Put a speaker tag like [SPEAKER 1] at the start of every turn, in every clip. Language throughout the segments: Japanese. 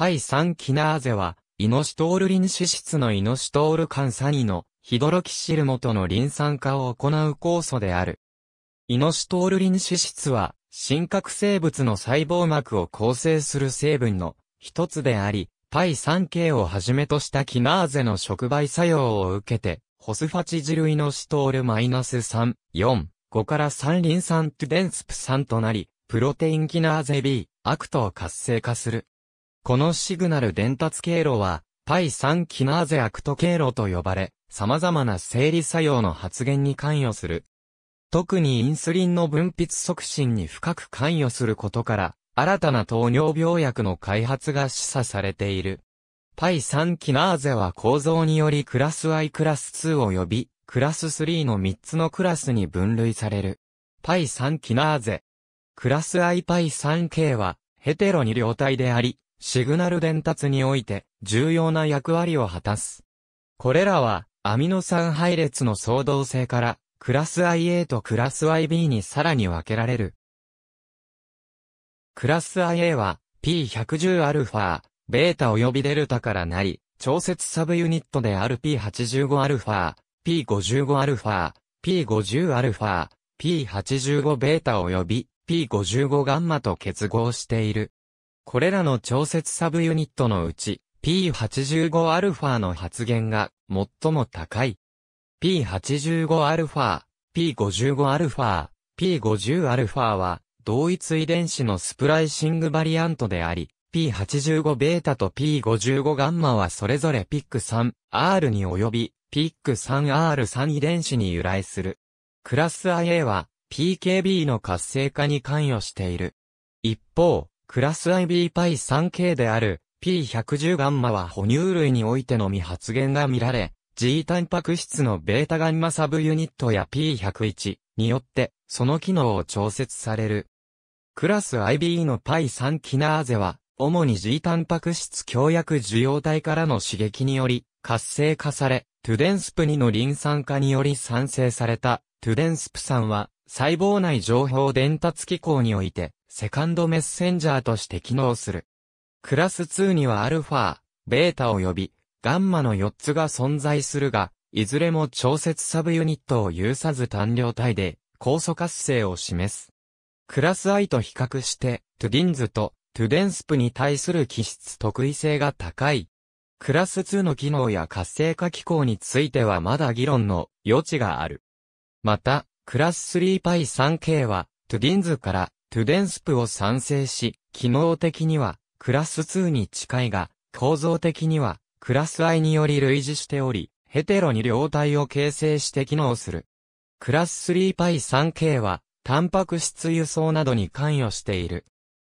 [SPEAKER 1] パイサキナーゼは、イノシトールリン脂質のイノシトール缶サニのヒドロキシルモとのリン酸化を行う酵素である。イノシトールリン脂質は、真核生物の細胞膜を構成する成分の一つであり、パイ3系をはじめとしたキナーゼの触媒作用を受けて、ホスファチジルイノシトールマイナス3、4、5から3リン酸トゥデンスプ酸となり、プロテインキナーゼ B、アクトを活性化する。このシグナル伝達経路は、対3キナーゼアクト経路と呼ばれ、様々な生理作用の発現に関与する。特にインスリンの分泌促進に深く関与することから、新たな糖尿病薬の開発が示唆されている。パイキナーゼは構造によりクラス I クラス2呼びクラス3の3つのクラスに分類される。パイキナーゼ。クラス I パイ 3K はヘテロに両体であり、シグナル伝達において重要な役割を果たす。これらはアミノ酸配列の相動性からクラス IA とクラス IB にさらに分けられる。クラス IA は P110α、ベータ及びデルタからなり、調節サブユニットである P85α、P55α、P50α、P85 ベータ及び P55 ガンマと結合している。これらの調節サブユニットのうち、P85α の発言が最も高い。P85α、P55α、P50α は同一遺伝子のスプライシングバリアントであり、P85β と P55γ はそれぞれ PIC3R に及び PIC3R3 遺伝子に由来する。クラス IA は PKB の活性化に関与している。一方、クラス IBπ3K である P110 ガンマは哺乳類においてのみ発現が見られ、G タンパク質のベータガンマサブユニットや P101 によってその機能を調節される。クラス IB の π3 キナーゼは、主に G タンパク質強薬受容体からの刺激により活性化され、トゥデンスプ2のリン酸化により産生されたトゥデンスプ酸は細胞内情報伝達機構において、セカンドメッセンジャーとして機能する。クラス2にはアルファ、ベータ及び、ガンマの4つが存在するが、いずれも調節サブユニットを有さず単量体で、酵素活性を示す。クラス I と比較して、トゥディンズとトゥデンスプに対する気質特異性が高い。クラス2の機能や活性化機構についてはまだ議論の余地がある。また、クラス 3π3K は、トゥディンズからトゥデンスプを産生し、機能的にはクラス2に近いが、構造的にはクラス I により類似しており、ヘテロに両体を形成して機能する。クラス 3π3K は、タンパク質輸送などに関与している。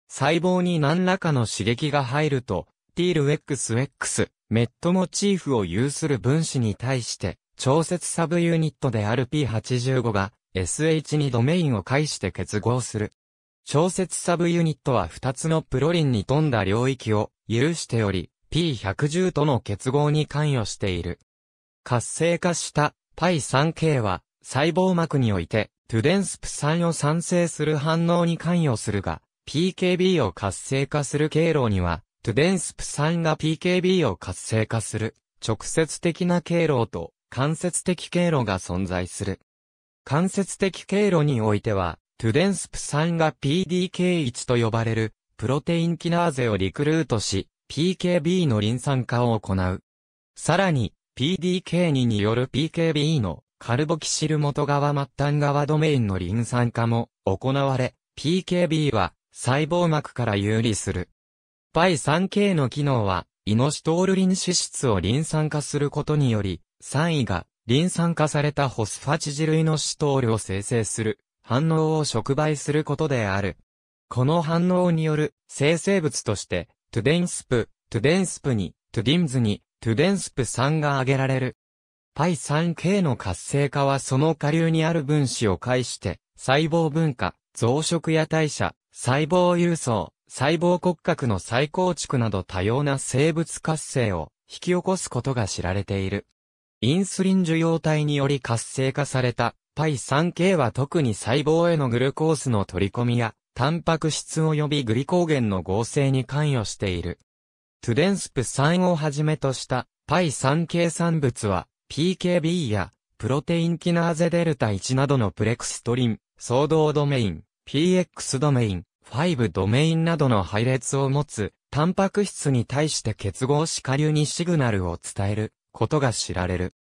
[SPEAKER 1] 細胞に何らかの刺激が入ると、ティール x x メットモチーフを有する分子に対して、調節サブユニットである P85 が SH にドメインを介して結合する。調節サブユニットは2つのプロリンに富んだ領域を許しており、P110 との結合に関与している。活性化した π3K は細胞膜においてトゥデンスプ酸を産生する反応に関与するが、PKB を活性化する経路には、トゥデンスプ酸が PKB を活性化する直接的な経路と間接的経路が存在する。間接的経路においては、トゥデンスプ酸が PDK1 と呼ばれる、プロテインキナーゼをリクルートし、PKB のリン酸化を行う。さらに、PDK2 による PKB のカルボキシル元側末端側ドメインのリン酸化も行われ、PKB は細胞膜から有利する。π3K の機能は、イノシトールリン脂質をリン酸化することにより、酸位がリン酸化されたホスファチジ類のシトールを生成する、反応を触媒することである。この反応による生成物として、トゥデンスプ、トゥデンスプに、トゥディンズに、トゥデンスプ酸が挙げられる。π3K の活性化はその下流にある分子を介して、細胞分化、増殖や代謝、細胞輸送、細胞骨格の再構築など多様な生物活性を引き起こすことが知られている。インスリン受容体により活性化された π3K は特に細胞へのグルコースの取り込みや、タンパク質及びグリコーゲンの合成に関与している。トゥデンスプ3をはじめとした π3K 産物は PKB やプロテインキナーゼデルタ1などのプレクストリン、相動ドメイン、PX ドメイン、5ドメインなどの配列を持つ、タンパク質に対して結合し下流にシグナルを伝えることが知られる。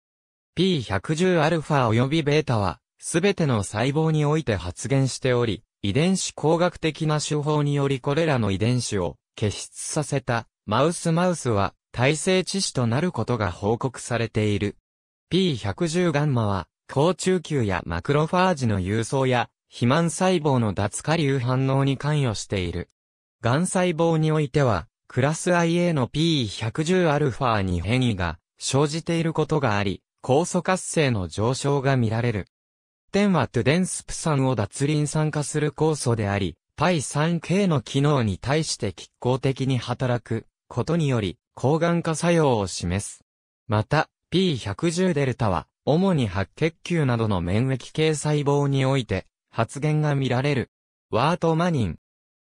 [SPEAKER 1] P110α 及び β は、すべての細胞において発現しており、遺伝子工学的な手法によりこれらの遺伝子を結出させたマウスマウスは耐性致死となることが報告されている。P110 ガンマは、高中級やマクロファージの郵送や、肥満細胞の脱下流反応に関与している。癌細胞においては、クラス IA の P110α に変異が生じていることがあり、酵素活性の上昇が見られる。天はトゥデンスプ酸を脱輪酸化する酵素であり、対 3K の機能に対して拮抗的に働くことにより、抗がん化作用を示す。また、P110 デルタは、主に白血球などの免疫系細胞において、発現が見られる。ワートマニン。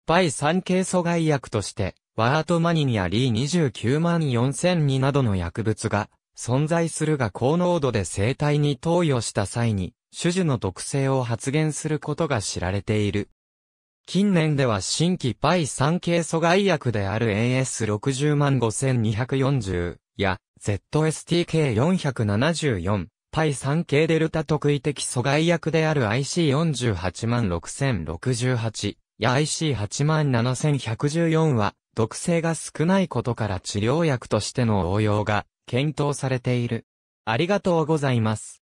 [SPEAKER 1] パイ 3K 阻害薬として、ワートマニやリー29万4002などの薬物が存在するが高濃度で生体に投与した際に、種々の特性を発現することが知られている。近年では新規パイ三系阻害薬である AS60 万5240や ZSTK474 パイ三系デルタ特異的阻害薬である IC48 万6068や IC8 万7114は毒性が少ないことから治療薬としての応用が検討されている。ありがとうございます。